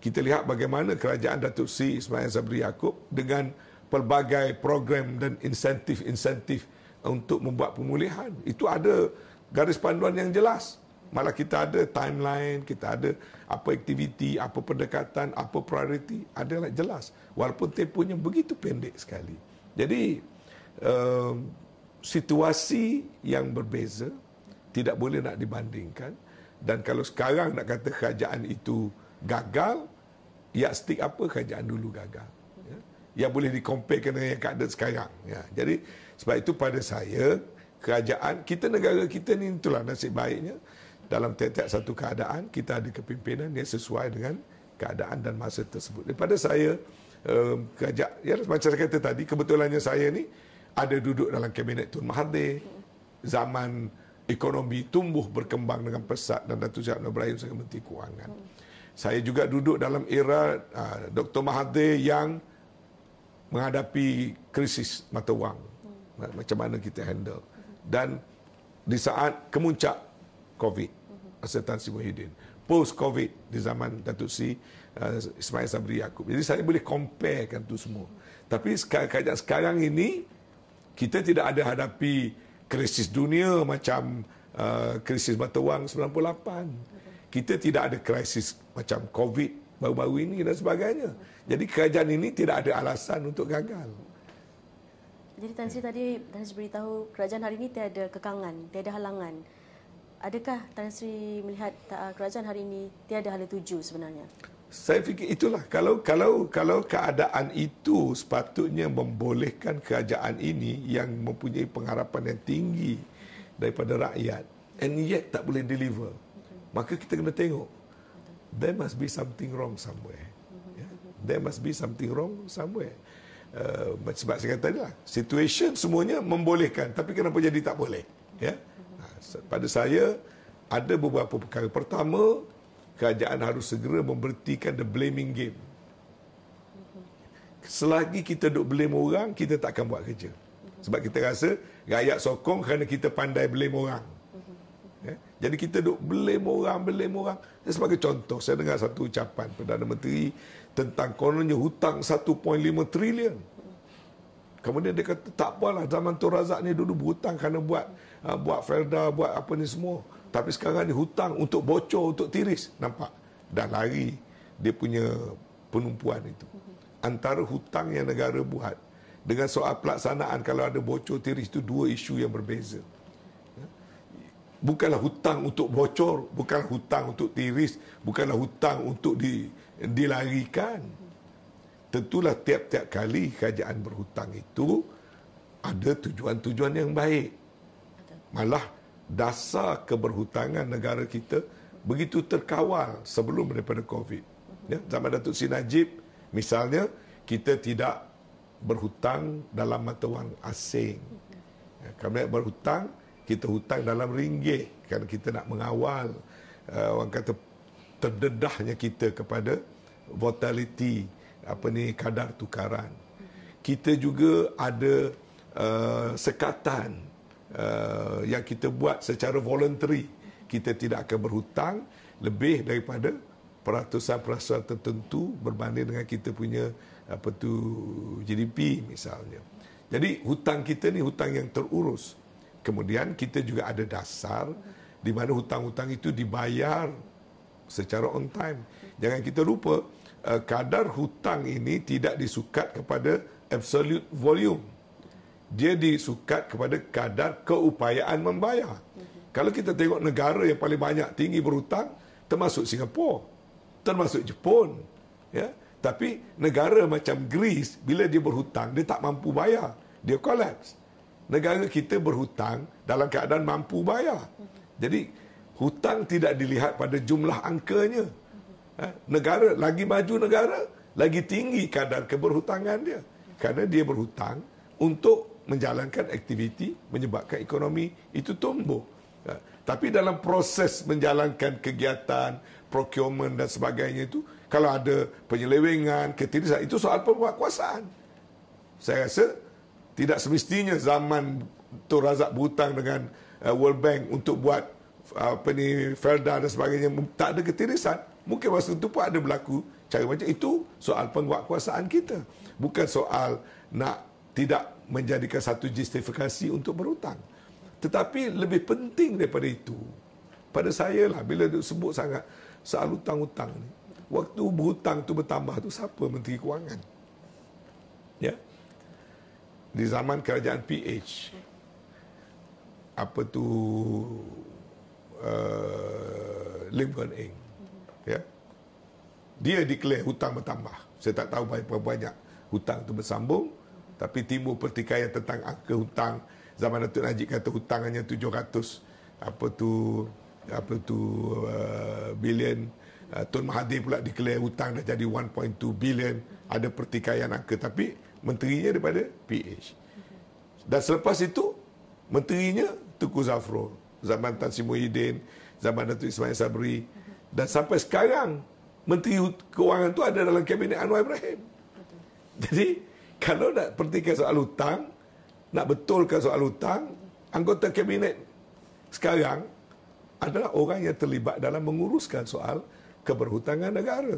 kita lihat bagaimana kerajaan Datuk Si Ismail Sabri Yaakob dengan pelbagai program dan insentif-insentif untuk membuat pemulihan itu ada garis panduan yang jelas malah kita ada timeline kita ada apa aktiviti apa pendekatan apa prioriti adalah jelas walaupun tempohnya begitu pendek sekali jadi um, situasi yang berbeza tidak boleh nak dibandingkan dan kalau sekarang nak kata kerajaan itu gagal, ya stick apa kerajaan dulu gagal. Ya. Yang boleh dikompakkan dengan yang keadaan sekarang. Ya. Jadi sebab itu pada saya, kerajaan, kita negara kita ni itulah nasib baiknya. Dalam tiap-tiap satu keadaan, kita ada kepimpinan yang sesuai dengan keadaan dan masa tersebut. Daripada saya, um, kerajaan, ya, macam saya kata tadi, kebetulannya saya ni ada duduk dalam kabinet Tun Mahathir. Zaman ekonomi tumbuh berkembang dengan pesat dan Datuk Seri Abdul Ibrahim sebagai Menteri Kewangan. Saya juga duduk dalam era uh, ah, Dr. Mahathir yang menghadapi krisis mata wang. Hmm. Macam mana kita handle. Hmm. Dan di saat kemuncak COVID, hmm. Asyid Tan Muhyiddin. Post-COVID di zaman Datuk Si uh, ah, Ismail Sabri Yaakob. Jadi saya boleh comparekan itu semua. Hmm. Tapi sekarang, sekarang ini, kita tidak ada hadapi krisis dunia macam uh, krisis mata wang 98. Kita tidak ada krisis macam COVID baru-baru ini dan sebagainya. Jadi kerajaan ini tidak ada alasan untuk gagal. Jadi Tan Sri tadi Tan Sri beritahu kerajaan hari ini tiada kekangan, tiada halangan. Adakah Tan Sri melihat uh, kerajaan hari ini tiada hala tuju sebenarnya? saya fikir itulah kalau kalau kalau keadaan itu sepatutnya membolehkan kerajaan ini yang mempunyai pengharapan yang tinggi daripada rakyat and yet tak boleh deliver maka kita kena tengok there must be something wrong somewhere ya, there must be something wrong somewhere uh, sebab saya kata lah situation semuanya membolehkan tapi kenapa jadi tak boleh ya yeah? Ha, pada saya ada beberapa perkara pertama kerajaan harus segera memberhentikan the blaming game. Selagi kita duk blame orang, kita tak akan buat kerja. Sebab kita rasa rakyat sokong kerana kita pandai blame orang. Ya, jadi kita duk blame orang, blame orang. Dan sebagai contoh, saya dengar satu ucapan Perdana Menteri tentang kononnya hutang 1.5 trilion. Kemudian dia kata, tak apalah zaman Tun Razak ni dulu berhutang kerana buat ah, buat Felda, buat apa ni semua. Tapi sekarang ni hutang untuk bocor, untuk tiris. Nampak? Dah lari dia punya penumpuan itu. Antara hutang yang negara buat dengan soal pelaksanaan kalau ada bocor tiris itu dua isu yang berbeza. Ya? Bukanlah hutang untuk bocor, bukanlah hutang untuk tiris, bukanlah hutang untuk di, dilarikan. Tentulah tiap-tiap kali kerajaan berhutang itu ada tujuan-tujuan yang baik. Malah dasar keberhutangan negara kita begitu terkawal sebelum daripada COVID. Ya, zaman Datuk Sin Najib, misalnya, kita tidak berhutang dalam mata wang asing. Ya, kami berhutang, kita hutang dalam ringgit kerana kita nak mengawal uh, orang kata terdedahnya kita kepada volatility apa ni kadar tukaran. Kita juga ada uh, sekatan Eh, yang kita buat secara voluntary kita tidak akan berhutang lebih daripada peratusan-peratusan tertentu berbanding dengan kita punya apa tu GDP misalnya. Jadi hutang kita ni hutang yang terurus. Kemudian kita juga ada dasar di mana hutang-hutang itu dibayar secara on time. Jangan kita lupa eh, kadar hutang ini tidak disukat kepada absolute volume dia disukat kepada kadar keupayaan membayar. Mhm. Kalau kita tengok negara yang paling banyak tinggi berhutang termasuk Singapura, termasuk Jepun, ya. Tapi negara macam Greece bila dia berhutang dia tak mampu bayar, dia collapse. Negara kita berhutang dalam keadaan mampu bayar. Mhm. Jadi hutang tidak dilihat pada jumlah angkanya. Mhm. Ha? Negara lagi maju negara lagi tinggi kadar keberhutangan dia. Kerana dia berhutang untuk menjalankan aktiviti menyebabkan ekonomi itu tumbuh. Ya. Tapi dalam proses menjalankan kegiatan, procurement dan sebagainya itu, kalau ada penyelewengan, ketidaksan, itu soal pembuatkuasaan. Saya rasa tidak semestinya zaman Tun Razak berhutang dengan uh, World Bank untuk buat uh, apa ni Felda dan sebagainya tak ada ketirisan mungkin masa itu pun ada berlaku cara macam itu soal penguatkuasaan kita bukan soal nak tidak menjadikan satu justifikasi untuk berhutang. Tetapi lebih penting daripada itu, pada saya lah bila sebut sangat soal hutang-hutang ni, waktu berhutang tu bertambah tu siapa Menteri Kewangan? Ya? Di zaman kerajaan PH, apa tu uh, Lim Guan Eng ya? dia declare hutang bertambah saya tak tahu berapa banyak hutang tu bersambung tapi timbul pertikaian tentang angka hutang. Zaman Datuk Najib kata hutang hanya 700 apa tu apa tu uh, bilion. Uh, Tun Mahathir pula declare hutang dah jadi 1.2 bilion. Ada pertikaian angka tapi menterinya daripada PH. Dan selepas itu menterinya Tuku Zafro zaman Tan Sri Muhyiddin, zaman Datuk Ismail Sabri dan sampai sekarang menteri kewangan tu ada dalam kabinet Anwar Ibrahim. Jadi kalau nak pentingkan soal hutang, nak betulkan soal hutang, anggota kabinet sekarang adalah orang yang terlibat dalam menguruskan soal keberhutangan negara.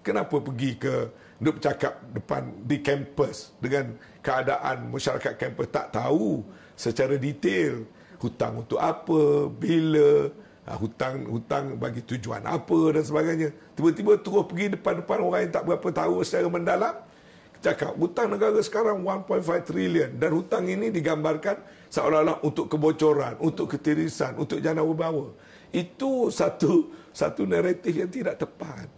Kenapa pergi ke duduk bercakap depan di kampus dengan keadaan masyarakat kampus tak tahu secara detail hutang untuk apa, bila, ah, hutang hutang bagi tujuan apa dan sebagainya. Tiba-tiba terus pergi depan-depan orang yang tak berapa tahu secara mendalam cakap hutang negara sekarang 1.5 trilion dan hutang ini digambarkan seolah-olah untuk kebocoran, untuk ketirisan, untuk jana berbawa. Itu satu satu naratif yang tidak tepat.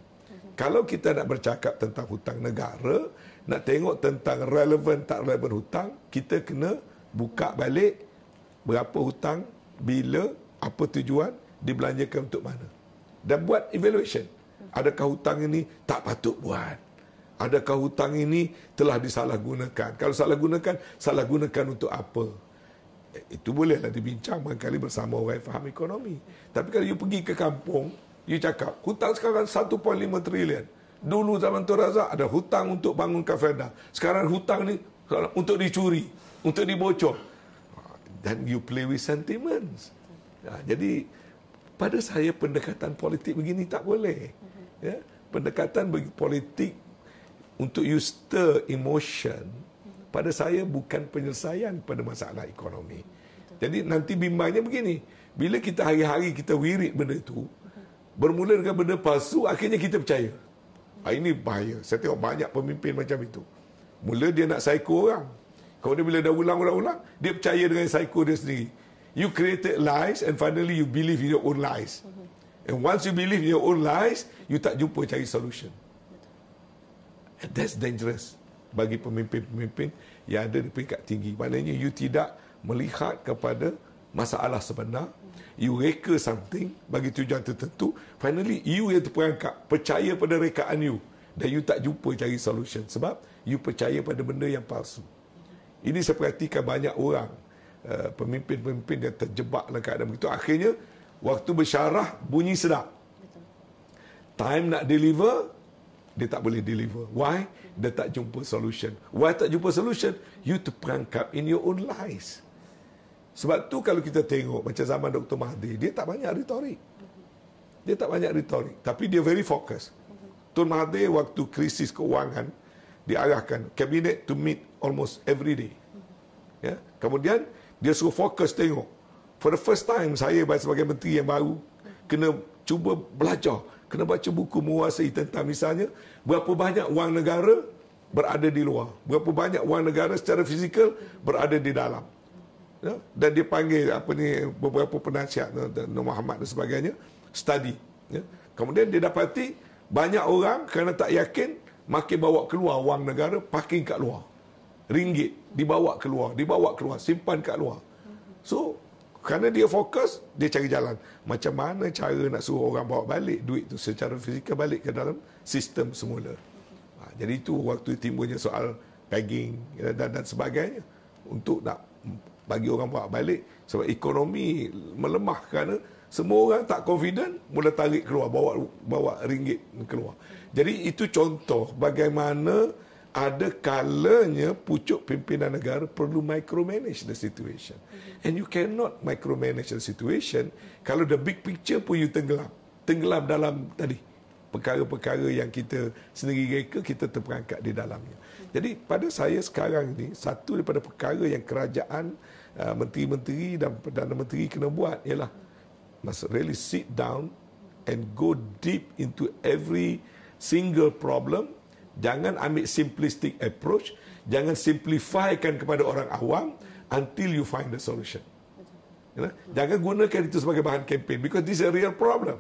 Kalau kita nak bercakap tentang hutang negara, nak tengok tentang relevan tak relevan hutang, kita kena buka balik berapa hutang, bila, apa tujuan, dibelanjakan untuk mana. Dan buat evaluation. Adakah hutang ini tak patut buat? adakah hutang ini telah disalahgunakan? Kalau salah gunakan, salah gunakan untuk apa? Eh, itu bolehlah dibincang mangkali bersama orang yang faham ekonomi. Tapi kalau you pergi ke kampung, you cakap, hutang sekarang 1.5 trilion. Dulu zaman Tun Razak ada hutang untuk bangun kafenda. Sekarang hutang ni untuk dicuri, untuk dibocor. Dan you play with sentiments. Ya, jadi pada saya pendekatan politik begini tak boleh. Ya, pendekatan politik untuk you stir emotion pada saya bukan penyelesaian pada masalah ekonomi. Jadi nanti bimbangnya begini. Bila kita hari-hari kita wirid benda itu, bermula dengan benda palsu, akhirnya kita percaya. Ha, ini bahaya. Saya tengok banyak pemimpin macam itu. Mula dia nak psycho orang. dia bila dah ulang-ulang-ulang, dia percaya dengan psycho dia sendiri. You created lies and finally you believe in your own lies. Mhm. And once you believe in your own lies, you tak jumpa cari solution. (laughs) That's dangerous bagi pemimpin-pemimpin yang ada di peringkat tinggi. Maknanya you tidak melihat kepada masalah sebenar. You reka something bagi tujuan tertentu. Finally, you yang terperangkap. Percaya pada rekaan you. Dan you tak jumpa cari solution. Sebab you percaya pada benda yang palsu. Ini saya perhatikan banyak orang. Eh, pemimpin-pemimpin yang terjebak dalam keadaan begitu. Akhirnya, waktu bersyarah, bunyi sedap. Time nak deliver, dia tak boleh deliver. Why? Dia tak jumpa solution. Why tak jumpa solution? You to terperangkap in your own lies. Sebab tu kalau kita tengok macam zaman Dr. Mahathir, dia tak banyak retorik. Dia tak banyak retorik. Tapi dia very focus. Tun Mahathir waktu krisis keuangan, diarahkan kabinet to meet almost every day. Ya? Kemudian, dia suruh fokus tengok. For the first time, saya sebagai menteri yang baru, kena cuba belajar kena baca buku menguasai tentang misalnya berapa banyak wang negara berada di luar, berapa banyak wang negara secara fizikal berada di dalam. Ya? Dan dia panggil apa ni beberapa penasihat Nur Muhammad dan sebagainya study. Ya? Kemudian dia dapati banyak orang kerana tak yakin makin bawa keluar wang negara parking kat luar. Ringgit dibawa keluar, dibawa keluar, simpan kat luar. So kerana dia fokus, dia cari jalan. Macam mana cara nak suruh orang bawa balik duit itu secara fizikal balik ke dalam sistem semula. Ha, jadi itu waktu timbulnya soal pegging ya, dan, dan sebagainya untuk nak bagi orang bawa balik sebab ekonomi melemah kerana semua orang tak confident mula tarik keluar bawa bawa ringgit keluar. Jadi itu contoh bagaimana ada kalanya pucuk pimpinan negara perlu micromanage the situation. Mm-hmm. And you cannot micromanage the situation kalau the big picture pun you tenggelam. Tenggelam dalam tadi perkara-perkara yang kita sendiri reka kita terperangkap di dalamnya. Mm-hmm. Jadi pada saya sekarang ini satu daripada perkara yang kerajaan uh, menteri-menteri dan perdana menteri kena buat ialah must really sit down and go deep into every single problem jangan ambil simplistic approach jangan simplifikan kepada orang awam until you find the solution you know? jangan gunakan itu sebagai bahan kempen because this is a real problem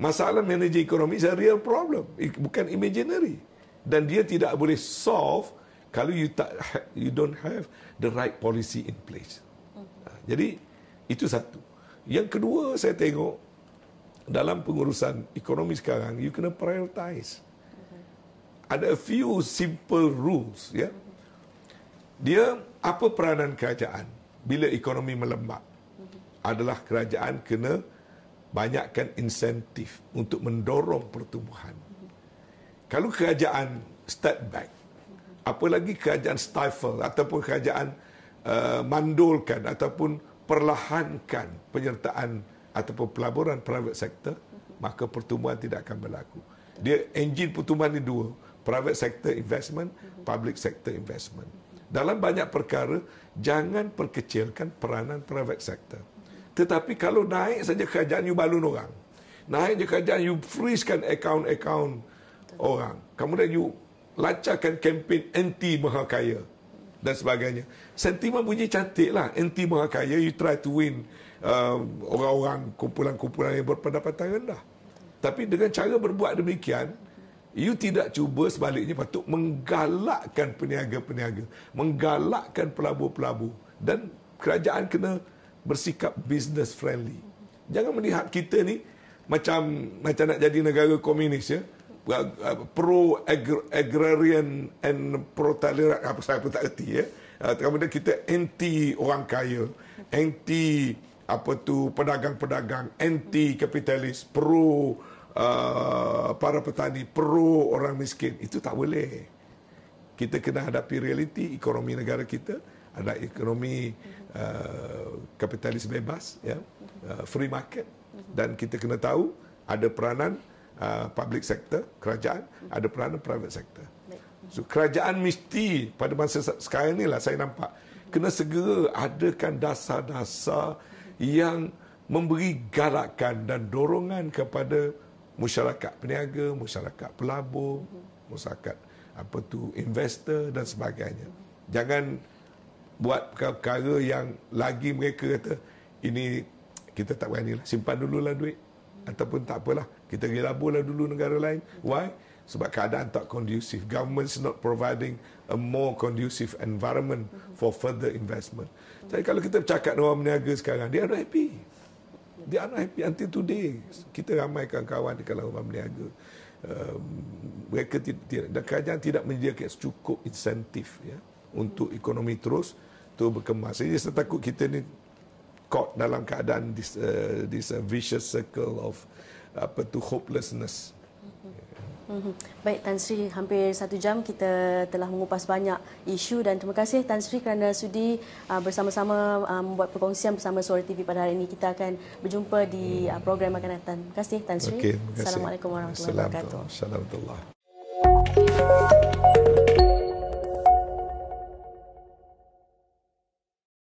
masalah manajer ekonomi is a real problem bukan imaginary dan dia tidak boleh solve kalau you tak ha, you don't have the right policy in place ha, jadi itu satu yang kedua saya tengok dalam pengurusan ekonomi sekarang you kena prioritize ada a few simple rules ya. Dia apa peranan kerajaan bila ekonomi melemak? Adalah kerajaan kena banyakkan insentif untuk mendorong pertumbuhan. Kalau kerajaan step back, apa lagi kerajaan stifle ataupun kerajaan uh, mandulkan ataupun perlahankan penyertaan ataupun pelaburan private sector, maka pertumbuhan tidak akan berlaku. Dia engine pertumbuhan ini dua private sector investment, mhm. public sector investment. Dalam banyak perkara, jangan perkecilkan peranan private sector. Mhm. Tetapi kalau naik saja kerajaan, you balun orang. Naik je kerajaan, you freezekan account-account orang. Kemudian you lacakan kempen anti maha kaya dan sebagainya. Sentimen bunyi cantik lah. Anti maha kaya, you try to win um, orang-orang kumpulan-kumpulan yang berpendapatan rendah. Tapi dengan cara berbuat demikian, You tidak cuba sebaliknya patut menggalakkan peniaga-peniaga, menggalakkan pelabur-pelabur dan kerajaan kena bersikap business friendly. Jangan melihat kita ni macam macam nak jadi negara komunis ya uh, pro agrarian and pro talerat apa saya pun tak erti ya. Kemudian uh, kita anti orang kaya, anti apa tu pedagang-pedagang, anti kapitalis, pro Ah, para petani pro orang miskin itu tak boleh. Kita kena hadapi realiti ekonomi negara kita ada ekonomi uh, kapitalis bebas ya uh, free market dan kita kena tahu ada peranan uh, public sector kerajaan ada peranan private sector. So kerajaan mesti pada masa sekarang ni lah saya nampak kena segera adakan dasar-dasar yang memberi galakan dan dorongan kepada masyarakat peniaga, masyarakat pelabur, masyarakat apa tu investor dan sebagainya. Jangan buat perkara yang lagi mereka kata ini kita tak berani lah. Simpan lah duit. Ataupun tak apalah. Kita pergi laburlah dulu negara lain. Why? Sebab keadaan tak kondusif. Government's not providing a more conducive environment for further investment. Jadi kalau kita bercakap dengan orang berniaga sekarang, dia ada happy. They are not happy until today. Kita ramaikan kawan di kalangan orang berniaga. Um, mereka tidak, dan kerajaan tidak menyediakan cukup insentif ya, untuk ekonomi terus tu berkemas. Jadi saya takut kita ni caught dalam keadaan uh, this, uh, this vicious circle of apa tu hopelessness. Mhm. Baik Tan Sri, hampir satu jam kita telah mengupas banyak isu dan terima kasih Tan Sri kerana sudi uh, bersama-sama uh, membuat perkongsian bersama Suara TV pada hari ini. Kita akan berjumpa di uh, program akan datang. Terima kasih Tan Sri. Okay, terima kasih. Assalamualaikum warahmatullahi wabarakatuh. Assalamualaikum warahmatullahi wabarakatuh.